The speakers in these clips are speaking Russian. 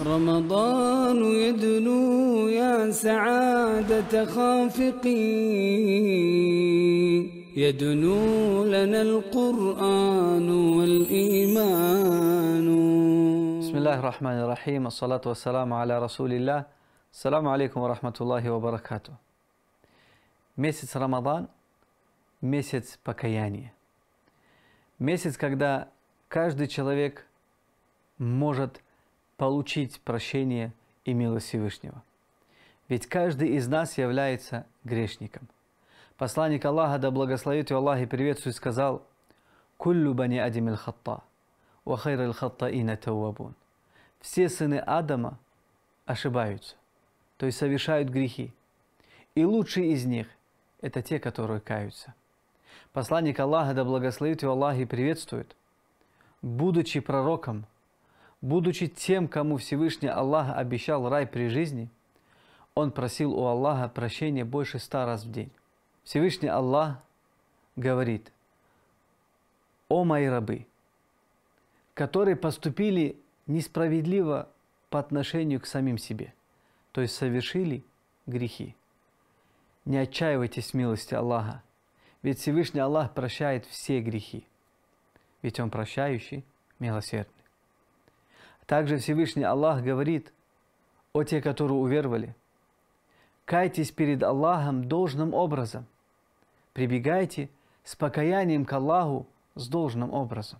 رمضان يدنو يا سعادة خافقي يدنو لنا القرآن والإيمان بسم الله الرحمن الرحيم الصلاة والسلام على رسول الله السلام عليكم ورحمة الله وبركاته месяц Рамадан, месяц покаяния. Месяц, когда каждый человек может получить прощение и милость Всевышнего. Ведь каждый из нас является грешником. Посланник Аллаха, да благословит его Аллах и приветствует, сказал «Куллю бани адимил хатта, ва хайрал хаттаина тауабун». Все сыны Адама ошибаются, то есть совершают грехи. И лучшие из них – это те, которые каются. Посланник Аллаха, да благословит его Аллах и приветствует, будучи пророком – будучи тем, кому Всевышний Аллах обещал рай при жизни, он просил у Аллаха прощения больше ста раз в день. Всевышний Аллах говорит, «О мои рабы, которые поступили несправедливо по отношению к самим себе, то есть совершили грехи. Не отчаивайтесь милости Аллаха, ведь Всевышний Аллах прощает все грехи, ведь Он прощающий, милосердный. Также Всевышний Аллах говорит о те, которые уверовали. Кайтесь перед Аллахом должным образом. Прибегайте с покаянием к Аллаху с должным образом.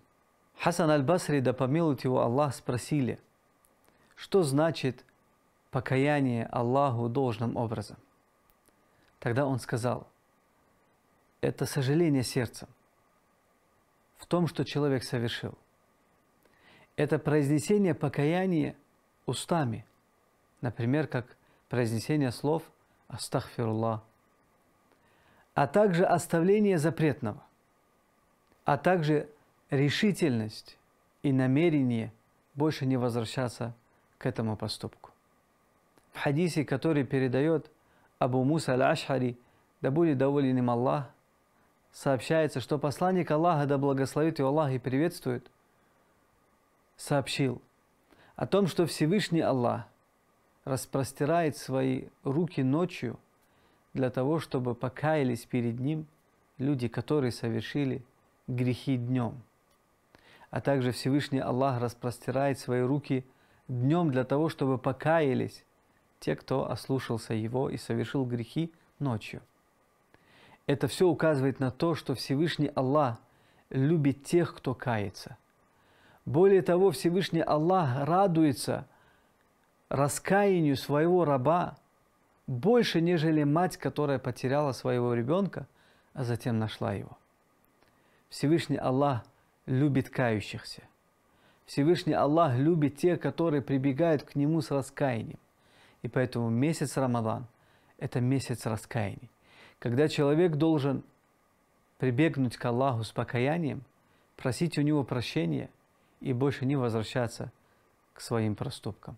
Хасан аль-Басри, да помилует его Аллах, спросили, что значит покаяние Аллаху должным образом? Тогда он сказал, это сожаление сердца в том, что человек совершил это произнесение покаяния устами, например, как произнесение слов «Астахфируллах», а также оставление запретного, а также решительность и намерение больше не возвращаться к этому поступку. В хадисе, который передает Абу Муса аль-Ашхари, да будет доволен им Аллах, сообщается, что посланник Аллаха, да благословит его Аллах и приветствует, сообщил о том, что Всевышний Аллах распростирает свои руки ночью для того, чтобы покаялись перед Ним люди, которые совершили грехи днем. А также Всевышний Аллах распростирает свои руки днем для того, чтобы покаялись те, кто ослушался Его и совершил грехи ночью. Это все указывает на то, что Всевышний Аллах любит тех, кто кается – более того, Всевышний Аллах радуется раскаянию своего раба больше, нежели мать, которая потеряла своего ребенка, а затем нашла его. Всевышний Аллах любит кающихся. Всевышний Аллах любит тех, которые прибегают к Нему с раскаянием. И поэтому месяц Рамадан – это месяц раскаяний. Когда человек должен прибегнуть к Аллаху с покаянием, просить у Него прощения – и больше не возвращаться к своим проступкам.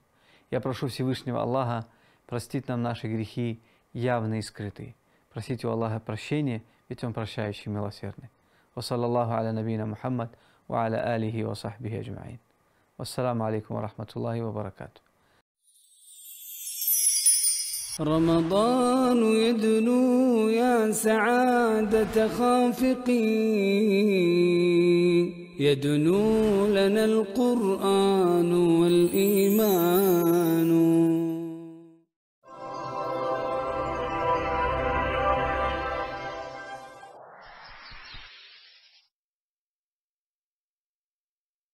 Я прошу Всевышнего Аллаха простить нам наши грехи явные и скрытые. Просите у Аллаха прощения, ведь Он прощающий и милосердный. وصلى الله على نبينا محمد وعلى آله وصحبه أجمعين والسلام عليكم ورحمة الله وبركاته رمضان يدنو يا سعادة خافقين يدنو لنا القرآن والإيمان